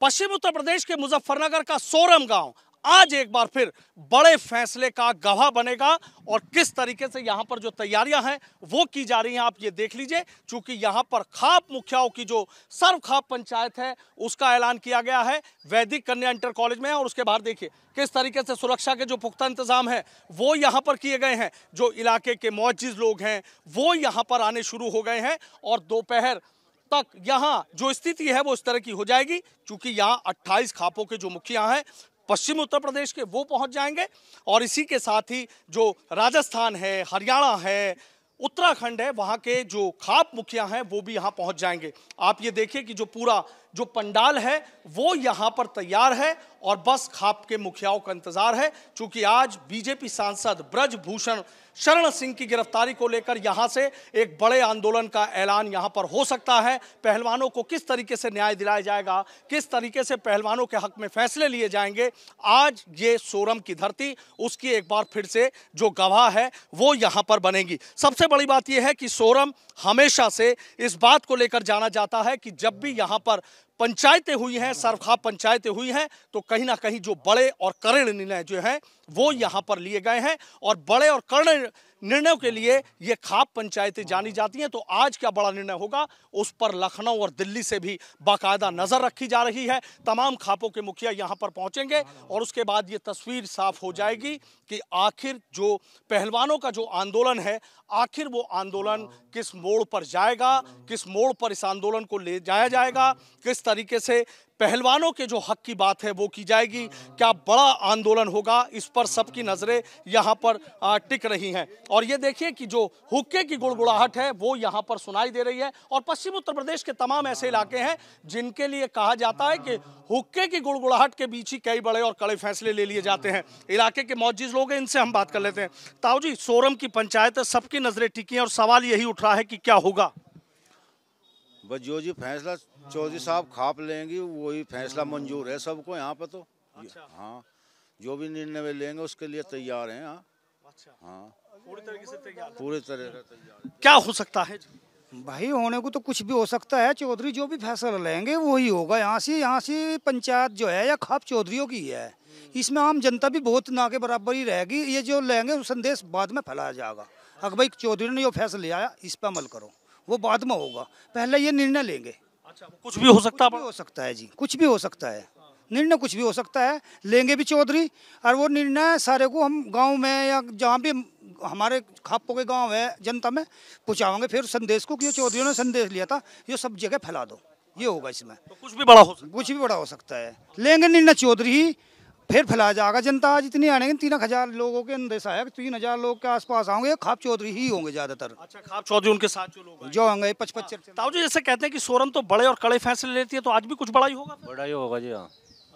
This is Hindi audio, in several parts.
पश्चिम उत्तर प्रदेश के मुजफ्फरनगर का सोरम गांव आज एक बार फिर बड़े फैसले का गवाह बनेगा और किस तरीके से यहाँ पर जो तैयारियां हैं वो की जा रही हैं आप ये देख लीजिए क्योंकि यहाँ पर खाप मुखियाओं की जो सर्व खाप पंचायत है उसका ऐलान किया गया है वैदिक कन्या इंटर कॉलेज में और उसके बाहर देखिए किस तरीके से सुरक्षा के जो पुख्ता इंतजाम है वो यहाँ पर किए गए हैं जो इलाके के मोजिज लोग हैं वो यहाँ पर आने शुरू हो गए हैं और दोपहर तक यहाँ जो स्थिति है वो इस तरह की हो जाएगी क्योंकि यहाँ 28 खापों के जो मुखिया हैं पश्चिम उत्तर प्रदेश के वो पहुँच जाएंगे और इसी के साथ ही जो राजस्थान है हरियाणा है उत्तराखंड है वहाँ के जो खाप मुखिया हैं वो भी यहाँ पहुँच जाएंगे आप ये देखिए कि जो पूरा जो पंडाल है वो यहाँ पर तैयार है और बस खाप के मुखियाओं का इंतजार है चूंकि आज बीजेपी सांसद ब्रजभूषण शरण सिंह की गिरफ्तारी को लेकर यहां से एक बड़े आंदोलन का ऐलान यहां पर हो सकता है पहलवानों को किस तरीके से न्याय दिलाया जाएगा किस तरीके से पहलवानों के हक में फैसले लिए जाएंगे आज ये सोरम की धरती उसकी एक बार फिर से जो गवाह है वो यहाँ पर बनेगी सबसे बड़ी बात यह है कि सोरम हमेशा से इस बात को लेकर जाना जाता है कि जब भी यहाँ पर पंचायतें हुई हैं सरखा पंचायतें हुई हैं तो कहीं ना कहीं जो बड़े और करण निर्णय जो हैं वो यहाँ पर लिए गए हैं और बड़े और करण निर्णयों के लिए ये खाप पंचायतें जानी जाती हैं तो आज क्या बड़ा निर्णय होगा उस पर लखनऊ और दिल्ली से भी बाकायदा नज़र रखी जा रही है तमाम खापों के मुखिया यहाँ पर पहुँचेंगे और उसके बाद ये तस्वीर साफ हो जाएगी कि आखिर जो पहलवानों का जो आंदोलन है आखिर वो आंदोलन किस मोड़ पर जाएगा किस मोड़ पर इस आंदोलन को ले जाया जाएगा किस तरीके से पहलवानों के जो हक की बात है वो की जाएगी क्या बड़ा आंदोलन होगा इस पर सबकी नज़रें यहाँ पर टिक रही हैं और ये देखिए कि जो हुक्के की गुड़गुड़ाहट है वो यहाँ पर सुनाई दे रही है और पश्चिम उत्तर प्रदेश के तमाम ऐसे इलाके हैं जिनके लिए कहा जाता है कि हुक्के की गुड़गुड़ाहट के बीच ही कई बड़े और कड़े फैसले ले लिए जाते हैं इलाके के मौजिज लोग हैं इनसे हम बात कर लेते हैं ताऊ जी सोरम की पंचायत सबकी नज़रें टिकी हैं और सवाल यही उठ रहा है कि क्या होगा बस जो जी फैसला चौधरी साहब खाप लेंगे वही फैसला मंजूर है सबको यहाँ पे तो अच्छा। हाँ जो भी निर्णय लेंगे उसके लिए तैयार हैं हाँ अच्छा। हाँ पूरी तरह से क्या हो सकता है भाई होने को तो कुछ भी हो सकता है चौधरी जो भी फैसला लेंगे वही होगा यहाँ से यहाँ से पंचायत जो है या खाप चौधरी की है इसमें आम जनता भी बहुत ना के बराबर ही रहेगी ये जो लेंगे वो संदेश बाद में फैलाया जाएगा अगर भाई चौधरी ने जो फैसला लिया इस पर अमल करो वो बाद में होगा पहले ये निर्णय लेंगे अच्छा कुछ भी हो सकता है हो सकता है जी कुछ भी हो सकता है निर्णय कुछ भी हो सकता है लेंगे भी चौधरी और वो निर्णय सारे को हम गांव में या जहाँ भी हमारे खापों के गांव है जनता में पूछावेंगे फिर संदेश को कि ये चौधरी ने संदेश लिया था ये सब जगह फैला दो ये होगा इसमें तो कुछ भी बड़ा हो सकता कुछ भी बड़ा हो सकता है लेंगे निर्णय चौधरी ही फिर फैलाया जाएगा जनता आज इतनी आने तीन हजार लोगों के अंदेश है तीन हजार लोग के आसपास आओगे खाप चौधरी ही होंगे ज्यादातर अच्छा खाप चौधरी उनके साथ जो लोग जो होंगे पचपच हाँ। जी जैसे कहते हैं कि सोरम तो बड़े और कड़े फैसले लेती है तो आज भी कुछ बड़ा ही होगा बड़ा ही होगा जी हाँ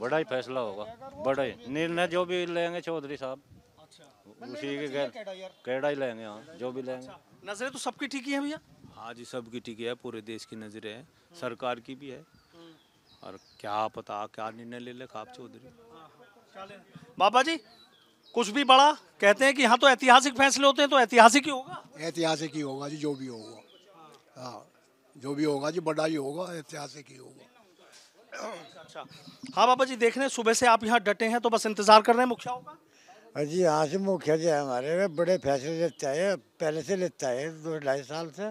बड़ा ही फैसला होगा बड़ा ही निर्णय जो भी लेंगे चौधरी साहब अच्छा। उसी के गैर कैडा ही लेंगे हाँ जो भी लेंगे अच्छा, नजरें तो सबकी ठीक ही है भैया हाँ जी सबकी ठीक है पूरे देश की नजरें हैं सरकार की भी है हम्म। और क्या पता क्या निर्णय ले ले खाप चौधरी बाबा जी कुछ भी बड़ा कहते हैं कि हाँ तो ऐतिहासिक फैसले होते हैं तो ऐतिहासिक ही होगा ऐतिहासिक ही होगा जी जो भी होगा हाँ जो भी होगा जी बड़ा ही होगा ऐतिहासिक ही होगा अच्छा हाँ बाबा जी देख रहे हैं सुबह से आप यहाँ डटे हैं तो बस इंतजार कर रहे हैं मुखिया होगा जी यहाँ से मुखिया जी हमारे बड़े फैसले लेता है पहले से लेता है दो ढाई साल से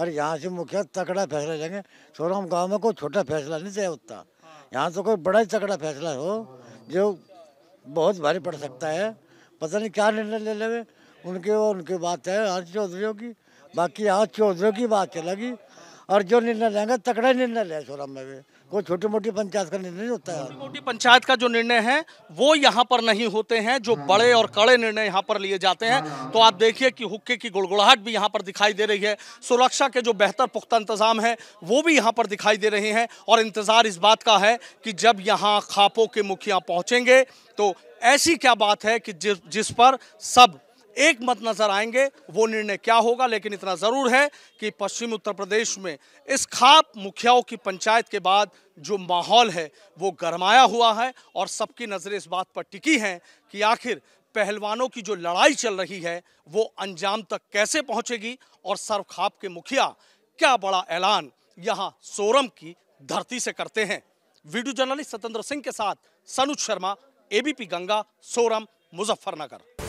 और यहाँ से मुखिया तकड़ा फैसला लेंगे सोरम गाँव में कोई छोटा फैसला नहीं चाहिए उतना यहाँ तो कोई बड़ा ही तकड़ा फैसला हो जो बहुत भारी पड़ सकता है पता नहीं क्या निर्णय ले लेंगे उनके वो उनकी बात है आज चौधरी की बाकी आज चौधरी की बात चलेगी और जो निर्णय लेंगे तकड़ा निर्णय ले सोरम में भी कोई छोटी मोटी पंचायत का निर्णय नहीं होता है छोटी मोटी पंचायत का जो निर्णय है वो यहाँ पर नहीं होते हैं जो हाँ। बड़े और कड़े निर्णय यहाँ पर लिए जाते हैं हाँ। तो आप देखिए कि हुक्के की गुड़गुड़ाहट भी यहाँ पर दिखाई दे रही है सुरक्षा के जो बेहतर पुख्ता इंतजाम है वो भी यहाँ पर दिखाई दे रहे हैं और इंतजार इस बात का है कि जब यहाँ खापों के मुखिया पहुँचेंगे तो ऐसी क्या बात है कि जिस पर सब एक मत नज़र आएंगे वो निर्णय क्या होगा लेकिन इतना ज़रूर है कि पश्चिम उत्तर प्रदेश में इस खाप मुखियाओं की पंचायत के बाद जो माहौल है वो गरमाया हुआ है और सबकी नज़रें इस बात पर टिकी हैं कि आखिर पहलवानों की जो लड़ाई चल रही है वो अंजाम तक कैसे पहुंचेगी और सर्व खाप के मुखिया क्या बड़ा ऐलान यहाँ सोरम की धरती से करते हैं वीडियो जर्नलिस्ट सतेंद्र सिंह के साथ सनुज शर्मा एबीपी गंगा सोरम मुजफ्फरनगर